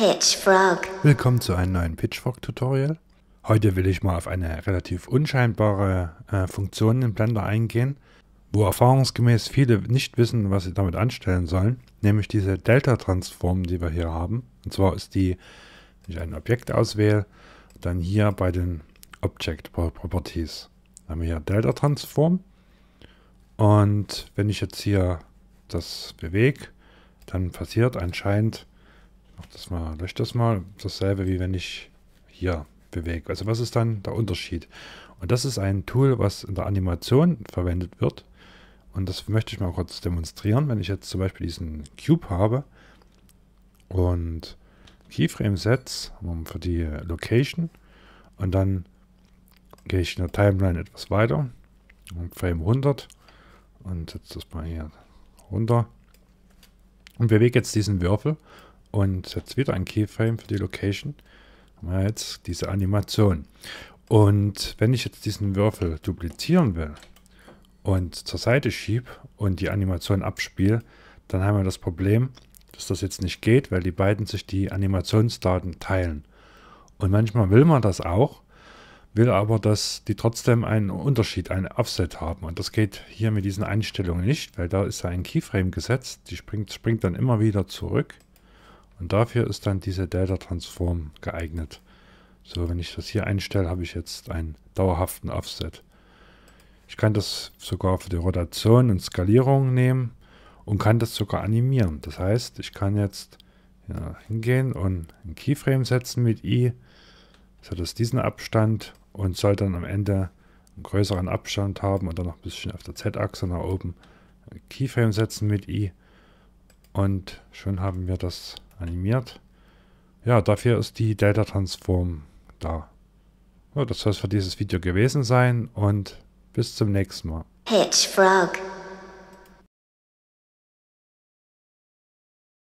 Pitchfrog. Willkommen zu einem neuen Pitchfrog-Tutorial. Heute will ich mal auf eine relativ unscheinbare äh, Funktion im Blender eingehen, wo erfahrungsgemäß viele nicht wissen, was sie damit anstellen sollen, nämlich diese Delta-Transform, die wir hier haben. Und zwar ist die, wenn ich ein Objekt auswähle, dann hier bei den Object Properties. Dann haben wir hier Delta-Transform. Und wenn ich jetzt hier das bewege, dann passiert anscheinend Mach das mal, lösche das mal. Dasselbe wie wenn ich hier bewege. Also was ist dann der Unterschied? Und das ist ein Tool, was in der Animation verwendet wird. Und das möchte ich mal kurz demonstrieren. Wenn ich jetzt zum Beispiel diesen Cube habe und Keyframe setze für die Location und dann gehe ich in der Timeline etwas weiter und Frame 100 und setze das mal hier runter und bewege jetzt diesen Würfel und setze wieder ein Keyframe für die Location. Haben wir jetzt diese Animation. Und wenn ich jetzt diesen Würfel duplizieren will und zur Seite schiebe und die Animation abspiele, dann haben wir das Problem, dass das jetzt nicht geht, weil die beiden sich die Animationsdaten teilen. Und manchmal will man das auch, will aber, dass die trotzdem einen Unterschied, einen Offset haben. Und das geht hier mit diesen Einstellungen nicht, weil da ist ja ein Keyframe gesetzt. Die springt, springt dann immer wieder zurück. Und dafür ist dann diese Delta Transform geeignet. So, wenn ich das hier einstelle, habe ich jetzt einen dauerhaften Offset. Ich kann das sogar für die Rotation und Skalierung nehmen und kann das sogar animieren. Das heißt, ich kann jetzt ja, hingehen und ein Keyframe setzen mit i, so dass diesen Abstand und soll dann am Ende einen größeren Abstand haben und dann noch ein bisschen auf der Z-Achse nach oben Keyframe setzen mit i und schon haben wir das animiert. Ja, dafür ist die Delta Transform da. Ja, das soll es für dieses Video gewesen sein und bis zum nächsten Mal. Hitch Frog.